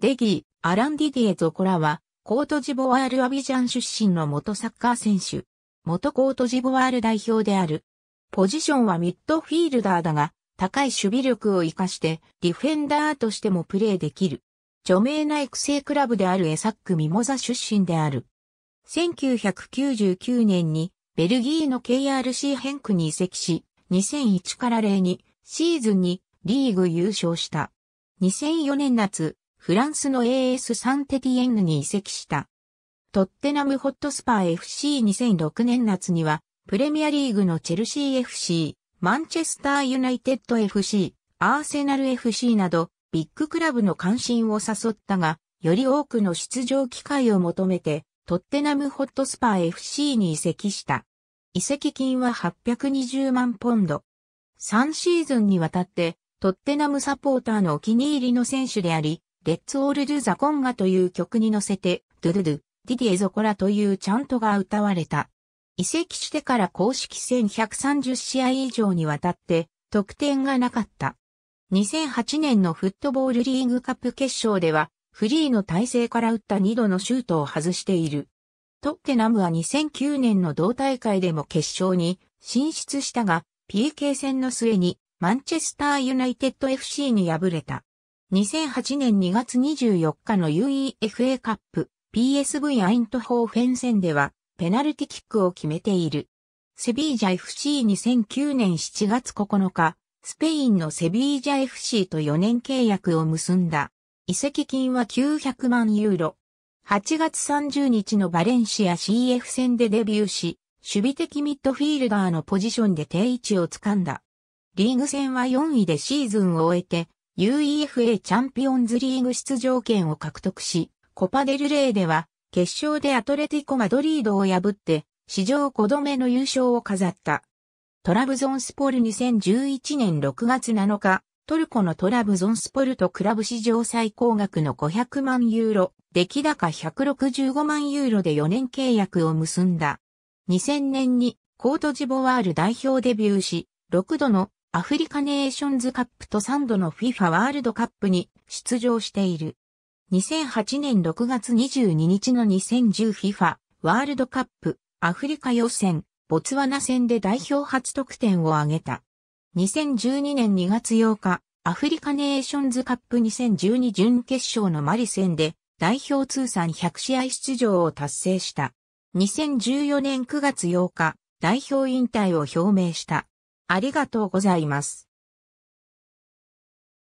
デギー、アラン・ディディエ・ゾコラは、コートジボワール・アビジャン出身の元サッカー選手。元コートジボワール代表である。ポジションはミッドフィールダーだが、高い守備力を活かして、ディフェンダーとしてもプレーできる。著名な育成クラブであるエサック・ミモザ出身である。1999年に、ベルギーの KRC ヘンクに移籍し、2001から0に、シーズンに、リーグ優勝した。2004年夏、フランスの AS サンテティエンヌに移籍した。トッテナムホットスパー FC2006 年夏には、プレミアリーグのチェルシー FC、マンチェスターユナイテッド FC、アーセナル FC など、ビッグクラブの関心を誘ったが、より多くの出場機会を求めて、トッテナムホットスパー FC に移籍した。移籍金は820万ポンド。3シーズンにわたって、トッテナムサポーターのお気に入りの選手であり、レッツオールドザコンガという曲に乗せて、ドゥドゥドゥ、ディディエゾコラというチャントが歌われた。移籍してから公式戦130試合以上にわたって、得点がなかった。2008年のフットボールリーグカップ決勝では、フリーの体勢から打った2度のシュートを外している。トッテナムは2009年の同大会でも決勝に進出したが、PK 戦の末にマンチェスターユナイテッド FC に敗れた。2008年2月24日の UEFA カップ PSV アイントホーフェン戦ではペナルティキックを決めている。セビージャ FC2009 年7月9日、スペインのセビージャ FC と4年契約を結んだ。移籍金は900万ユーロ。8月30日のバレンシア CF 戦でデビューし、守備的ミッドフィールダーのポジションで定位置をつかんだ。リーグ戦は4位でシーズンを終えて、UEFA チャンピオンズリーグ出場権を獲得し、コパデルレーでは、決勝でアトレティコ・マドリードを破って、史上5度目の優勝を飾った。トラブゾンスポル2011年6月7日、トルコのトラブゾンスポルとクラブ史上最高額の500万ユーロ、出来高165万ユーロで4年契約を結んだ。2000年にコートジボワール代表デビューし、6度のアフリカネーションズカップと3度の FIFA ワールドカップに出場している。2008年6月22日の 2010FIFA ワールドカップアフリカ予選ボツワナ戦で代表初得点を挙げた。2012年2月8日アフリカネーションズカップ2012準決勝のマリ戦で代表通算100試合出場を達成した。2014年9月8日代表引退を表明した。ありがとうございます。